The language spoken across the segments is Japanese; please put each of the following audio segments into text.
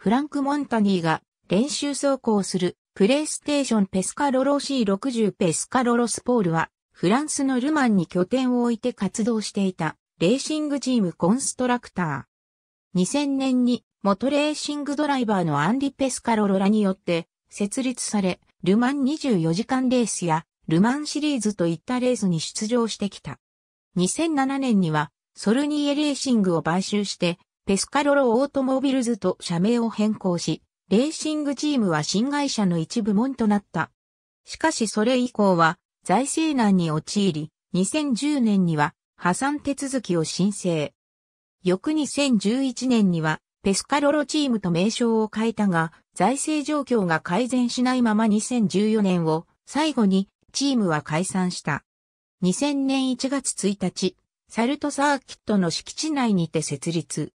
フランク・モンタニーが練習走行するプレイステーションペスカロロ C60 ペスカロロスポールはフランスのルマンに拠点を置いて活動していたレーシングチームコンストラクター。2000年に元レーシングドライバーのアンリ・ペスカロロラによって設立され、ルマン24時間レースやルマンシリーズといったレースに出場してきた。2007年にはソルニエレーシングを買収してペスカロロオートモビルズと社名を変更し、レーシングチームは新会社の一部門となった。しかしそれ以降は財政難に陥り、2010年には破産手続きを申請。翌2011年にはペスカロロチームと名称を変えたが、財政状況が改善しないまま2014年を最後にチームは解散した。2000年1月1日、サルトサーキットの敷地内にて設立。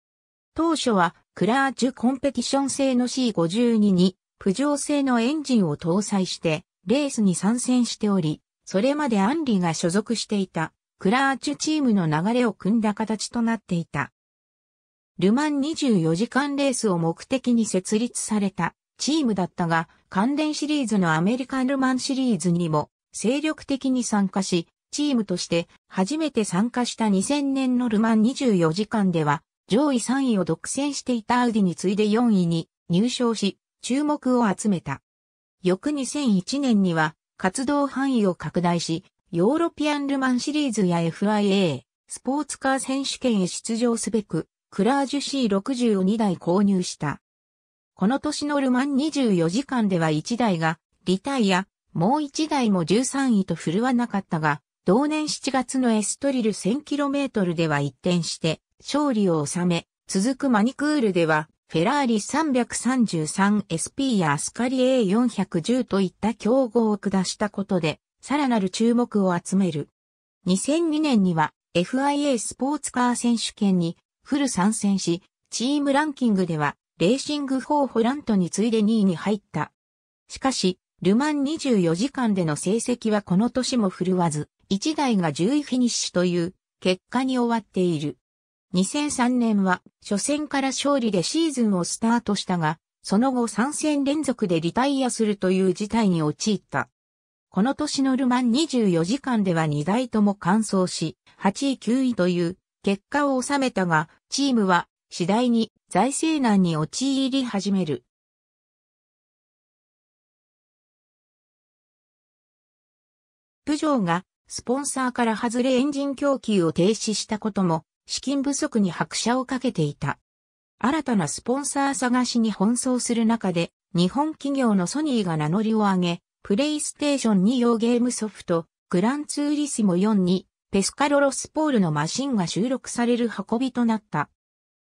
当初はクラージュコンペティション製の C52 に、プジョー製のエンジンを搭載して、レースに参戦しており、それまでアンリが所属していた、クラーチュチームの流れを組んだ形となっていた。ルマン24時間レースを目的に設立されたチームだったが、関連シリーズのアメリカンルマンシリーズにも精力的に参加し、チームとして初めて参加した2000年のルマン24時間では、上位3位を独占していたアウディに次いで4位に入賞し、注目を集めた。翌2001年には活動範囲を拡大し、ヨーロピアンルマンシリーズや FIA、スポーツカー選手権へ出場すべく、クラージュ C60 を2台購入した。この年のルマン24時間では1台が、リタイア、もう1台も13位と振るわなかったが、同年7月のエストリル 1000km では一転して、勝利を収め、続くマニクールでは、フェラーリ 333SP やアスカリ A410 といった競合を下したことで、さらなる注目を集める。2002年には FIA スポーツカー選手権にフル参戦し、チームランキングではレーシング4ホラントに次いで2位に入った。しかし、ルマン24時間での成績はこの年も振るわず、1台が10位フィニッシュという結果に終わっている。2003年は初戦から勝利でシーズンをスタートしたが、その後3戦連続でリタイアするという事態に陥った。この年のルマン24時間では2台とも完走し、8位9位という結果を収めたが、チームは次第に財政難に陥り始める。プジョーがスポンサーから外れエンジン供給を停止したことも資金不足に拍車をかけていた。新たなスポンサー探しに奔走する中で、日本企業のソニーが名乗りを上げ、プレイステーション2用ゲームソフト、グランツーリスモ4に、ペスカロロスポールのマシンが収録される運びとなった。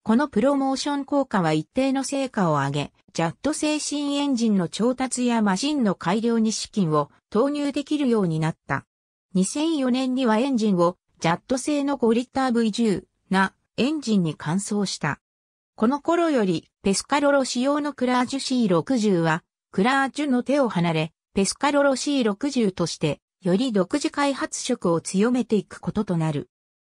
このプロモーション効果は一定の成果を上げ、ジャット精神エンジンの調達やマシンの改良に資金を投入できるようになった。2004年にはエンジンをジャット製の5リッター V10、なエンジンに換装した。この頃より、ペスカロロ仕様のクラージュ C60 は、クラージュの手を離れ、ペスカロロ C60 として、より独自開発色を強めていくこととなる。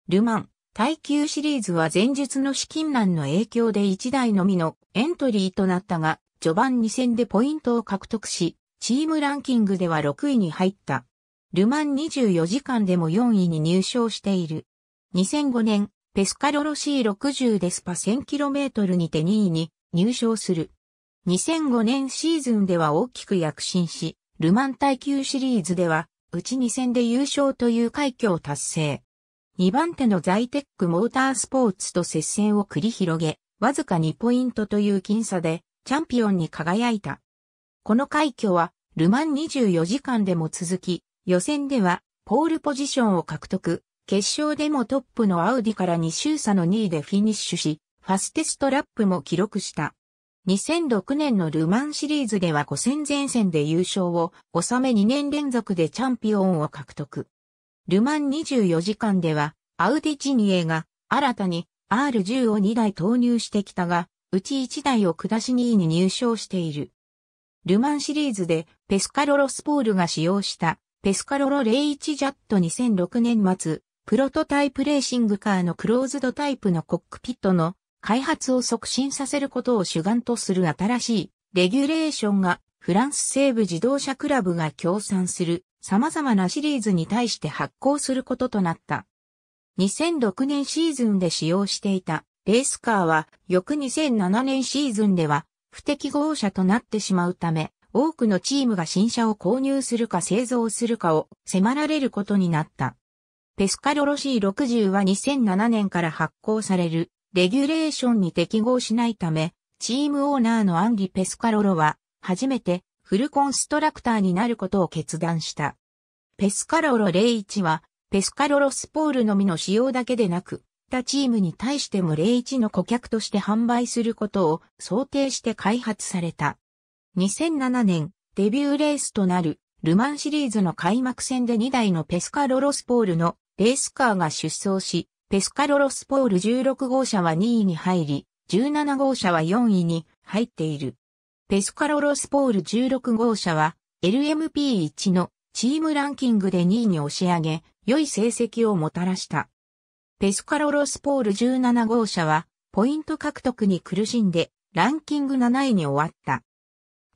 ルマン、耐久シリーズは前述の資金難の影響で1台のみのエントリーとなったが、序盤2戦でポイントを獲得し、チームランキングでは6位に入った。ルマン24時間でも4位に入賞している。2005年、ペスカロロ C60 デスパ 1000km にて2位に入賞する。2005年シーズンでは大きく躍進し、ルマン耐久シリーズでは、うち2戦で優勝という快挙を達成。2番手のザイテックモータースポーツと接戦を繰り広げ、わずか2ポイントという僅差で、チャンピオンに輝いた。この快挙は、ルマン24時間でも続き、予選では、ポールポジションを獲得、決勝でもトップのアウディから2周差の2位でフィニッシュし、ファステストラップも記録した。2006年のルマンシリーズでは5戦前線で優勝を収め2年連続でチャンピオンを獲得。ルマン24時間では、アウディジニエが新たに R10 を2台投入してきたが、うち1台を下し2位に入賞している。ルマンシリーズでペスカロロスポールが使用したペスカロロ01ジャット2006年末プロトタイプレーシングカーのクローズドタイプのコックピットの開発を促進させることを主眼とする新しいレギュレーションがフランス西部自動車クラブが協賛する様々なシリーズに対して発行することとなった。2006年シーズンで使用していたレースカーは翌2007年シーズンでは不適合車となってしまうため多くのチームが新車を購入するか製造するかを迫られることになった。ペスカロロ C60 は2007年から発行されるレギュレーションに適合しないため、チームオーナーのアンリ・ペスカロロは、初めてフルコンストラクターになることを決断した。ペスカロロ01は、ペスカロロスポールのみの使用だけでなく、他チームに対しても01の顧客として販売することを想定して開発された。2007年、デビューレースとなるルマンシリーズの開幕戦で2台のペスカロロスポールのレースカーが出走し、ペスカロロスポール16号車は2位に入り、17号車は4位に入っている。ペスカロロスポール16号車は LMP1 のチームランキングで2位に押し上げ、良い成績をもたらした。ペスカロロスポール17号車は、ポイント獲得に苦しんで、ランキング7位に終わった。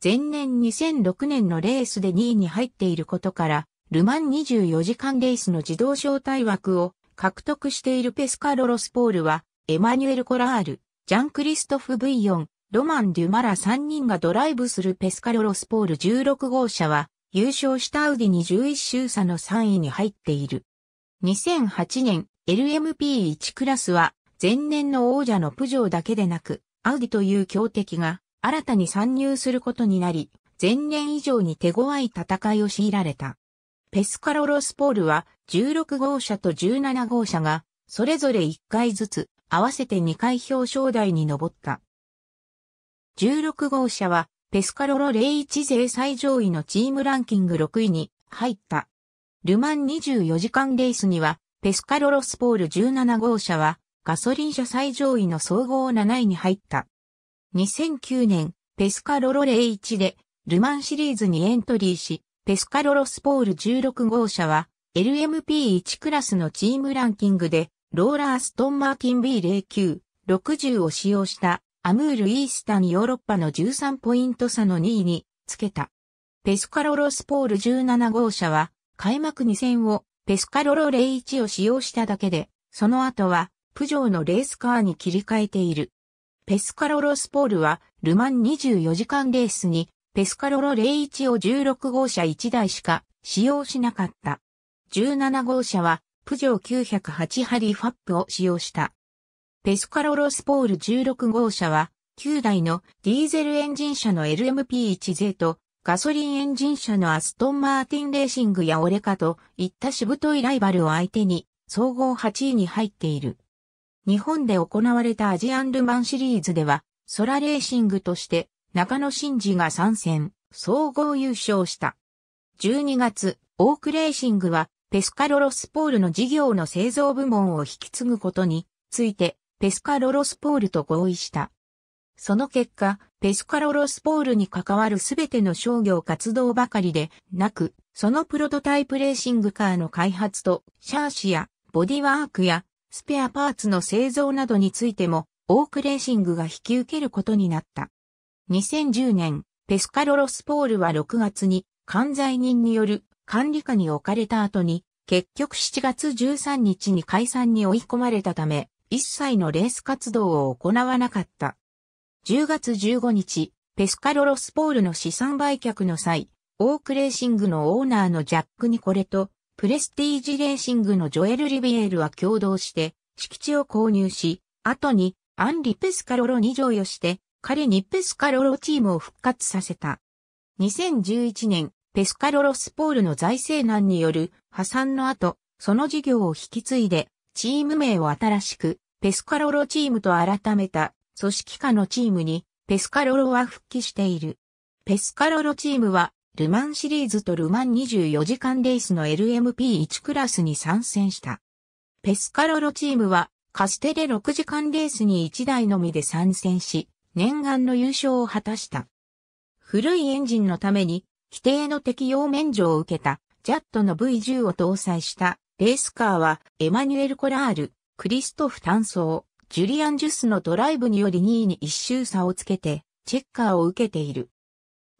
前年2006年のレースで2位に入っていることから、ルマン24時間レースの自動招待枠を獲得しているペスカロロスポールは、エマニュエル・コラール、ジャン・クリストフ・ブイヨン、ロマン・デュマラ3人がドライブするペスカロロスポール16号車は、優勝したアウディに11周差の3位に入っている。2008年、LMP1 クラスは、前年の王者のプジョーだけでなく、アウディという強敵が新たに参入することになり、前年以上に手強い戦いを強いられた。ペスカロロスポールは16号車と17号車がそれぞれ1回ずつ合わせて2回表彰台に上った。16号車はペスカロロ01勢最上位のチームランキング6位に入った。ルマン24時間レースにはペスカロロスポール17号車はガソリン車最上位の総合7位に入った。2009年、ペスカロロ01で、ルマンシリーズにエントリーし、ペスカロロスポール16号車は LMP1 クラスのチームランキングでローラー・ストン・マーキン B09、60を使用したアムール・イースタン・ヨーロッパの13ポイント差の2位につけた。ペスカロロスポール17号車は開幕2戦をペスカロロ01を使用しただけで、その後はプジョーのレースカーに切り替えている。ペスカロロスポールはルマン24時間レースにペスカロロ01を16号車1台しか使用しなかった。17号車は、プジョー908ハリーファップを使用した。ペスカロロスポール16号車は、9台のディーゼルエンジン車の l m p 1 z と、ガソリンエンジン車のアストンマーティンレーシングやオレカといったしぶといライバルを相手に、総合8位に入っている。日本で行われたアジアンルマンシリーズでは、ソラレーシングとして中野真嗣が参戦、総合優勝した。12月、オークレーシングは、ペスカロロスポールの事業の製造部門を引き継ぐことについて、ペスカロロスポールと合意した。その結果、ペスカロロスポールに関わるすべての商業活動ばかりでなく、そのプロトタイプレーシングカーの開発と、シャーシやボディワークやスペアパーツの製造などについても、オークレーシングが引き受けることになった。2010年、ペスカロロスポールは6月に、管財人による管理下に置かれた後に、結局7月13日に解散に追い込まれたため、一切のレース活動を行わなかった。10月15日、ペスカロロスポールの資産売却の際、オークレーシングのオーナーのジャック・ニコレと、プレスティージレーシングのジョエル・リビエールは共同して、敷地を購入し、後に、アンリ・ペスカロロに乗与して、彼にペスカロロチームを復活させた。2011年、ペスカロロスポールの財政難による破産の後、その事業を引き継いで、チーム名を新しく、ペスカロロチームと改めた、組織下のチームに、ペスカロロは復帰している。ペスカロロチームは、ルマンシリーズとルマン24時間レースの LMP1 クラスに参戦した。ペスカロロチームは、カステレ6時間レースに1台のみで参戦し、念願の優勝を果たした。古いエンジンのために、規定の適用免除を受けた、ジャットの V10 を搭載した、レースカーは、エマニュエル・コラール、クリストフ・タンソー、ジュリアン・ジュスのドライブにより2位に一周差をつけて、チェッカーを受けている。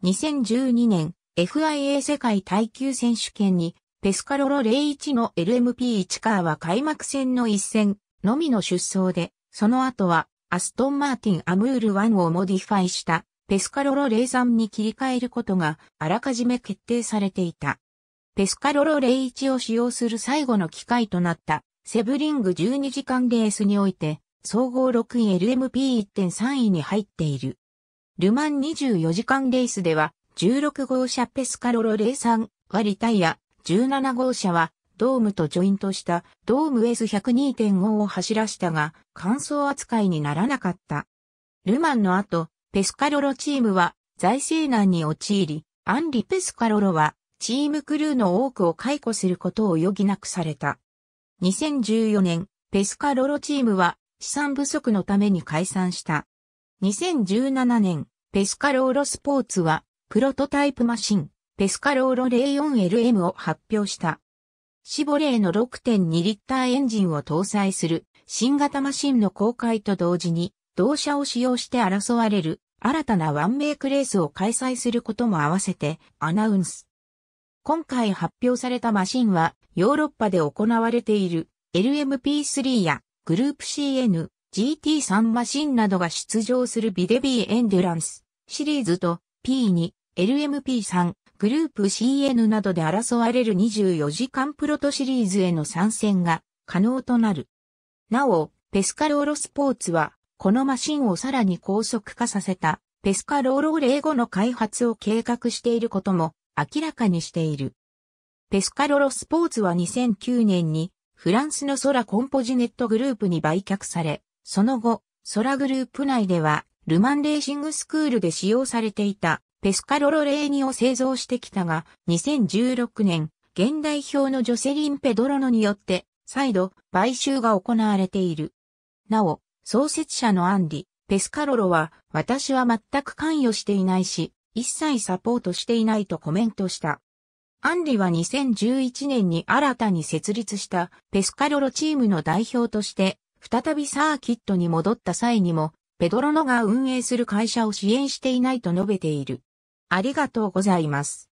2012年、FIA 世界耐久選手権に、ペスカロロ01の LMP1 カーは開幕戦の一戦のみの出走で、その後はアストンマーティンアムール1をモディファイしたペスカロロレイ3に切り替えることがあらかじめ決定されていた。ペスカロロレイ1を使用する最後の機会となったセブリング12時間レースにおいて総合6位 LMP1.3 位に入っている。ルマン24時間レースでは16号車ペスカロロレイ3はリタイヤ17号車はドームとジョイントしたドーム S102.5 を走らしたが、乾燥扱いにならなかった。ルマンの後、ペスカロロチームは財政難に陥り、アンリ・ペスカロロはチームクルーの多くを解雇することを余儀なくされた。2014年、ペスカロロチームは資産不足のために解散した。2017年、ペスカローロスポーツはプロトタイプマシン、ペスカローロ 04LM を発表した。シボレーの6.2リッターエンジンを搭載する新型マシンの公開と同時に、同社を使用して争われる新たなワンメイクレースを開催することも合わせてアナウンス。今回発表されたマシンは、ヨーロッパで行われている LMP3 やグループ CN、GT3 マシンなどが出場するビデビーエンデュランスシリーズと P2、LMP3、グループ CN などで争われる24時間プロトシリーズへの参戦が可能となる。なお、ペスカローロスポーツは、このマシンをさらに高速化させた、ペスカローロ0後の開発を計画していることも明らかにしている。ペスカロロスポーツは2009年にフランスのソラコンポジネットグループに売却され、その後、ソラグループ内ではルマンレーシングスクールで使用されていたペスカロロレーニを製造してきたが、2016年、現代表のジョセリン・ペドロノによって、再度、買収が行われている。なお、創設者のアンディ、ペスカロロは、私は全く関与していないし、一切サポートしていないとコメントした。アンディは2011年に新たに設立したペスカロロチームの代表として、再びサーキットに戻った際にも、ペドロノが運営する会社を支援していないと述べている。ありがとうございます。